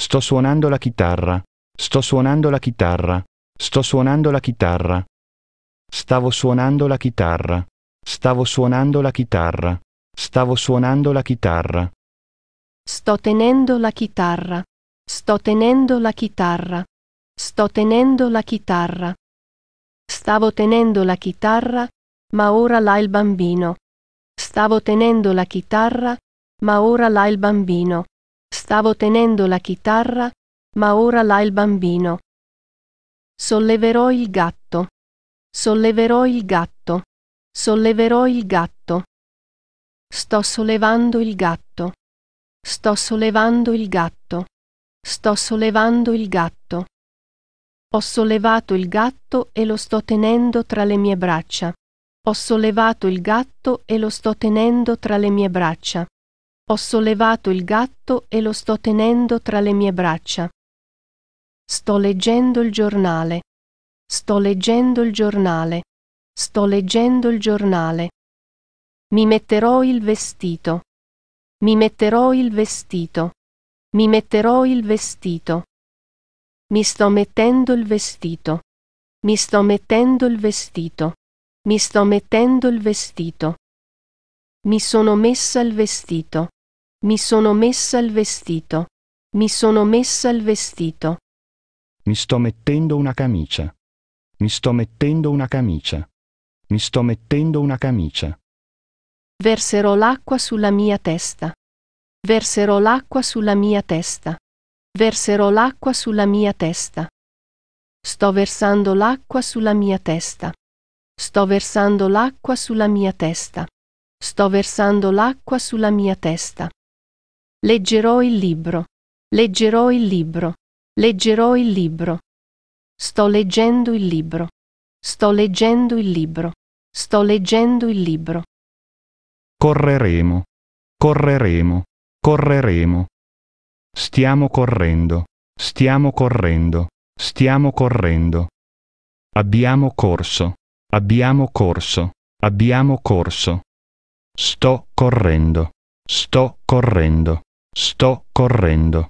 Sto suonando la chitarra. Sto suonando la chitarra. Sto suonando la chitarra. Stavo suonando la chitarra. Stavo suonando la chitarra. Stavo suonando la chitarra. Sto tenendo la chitarra. Sto tenendo la chitarra. Sto tenendo la chitarra. Stavo tenendo la chitarra, ma ora l'ha il bambino. Stavo tenendo la chitarra, ma ora l'ha il bambino. Stavo tenendo la chitarra, ma ora l'ha il bambino. Solleverò il gatto. Solleverò il gatto. Solleverò il gatto. Sto sollevando il gatto. Sto sollevando il gatto. Sto sollevando il gatto. Ho sollevato il gatto e lo sto tenendo tra le mie braccia. Ho sollevato il gatto e lo sto tenendo tra le mie braccia. Ho sollevato il gatto e lo sto tenendo tra le mie braccia. Sto leggendo il giornale. Sto leggendo il giornale. Sto leggendo il giornale. Mi metterò il vestito. Mi metterò il vestito. Mi metterò il vestito. Mi sto mettendo il vestito. Mi sto mettendo il vestito. Mi sto mettendo il vestito. Mi sono messa il vestito. Mi sono messa il vestito. Mi sono messa il vestito. Mi sto mettendo una camicia. Mi sto mettendo una camicia. Mi sto mettendo una camicia. Verserò l'acqua sulla mia testa. Verserò l'acqua sulla mia testa. Verserò l'acqua sulla mia testa. Sto versando l'acqua sulla mia testa. Sto versando l'acqua sulla mia testa. Sto versando l'acqua sulla mia testa. Leggerò il libro. Leggerò il libro. Leggerò il libro. Sto leggendo il libro. Sto leggendo il libro. Sto leggendo il libro. Correremo. Correremo. Correremo. Stiamo correndo. Stiamo correndo. Stiamo correndo. Abbiamo corso. Abbiamo corso. Abbiamo corso. Sto correndo. Sto correndo. Sto correndo.